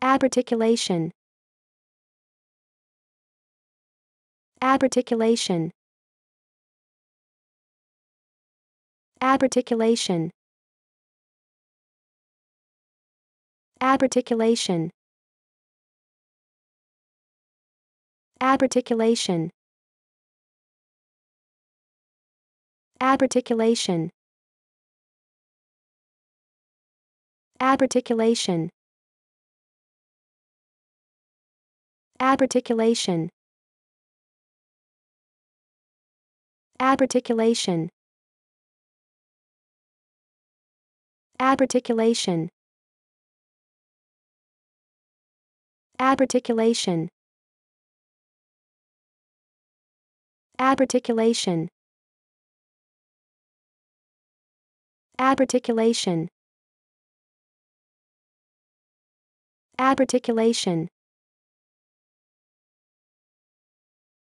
Aberticulation. Aberticulation. Aberticulation. Aberticulation. Aberticulation. Aberticulation. Aberticulation. Adverticulation. Adverticulation. Adverticulation. Adverticulation. Adverticulation. Adverticulation. Adverticulation.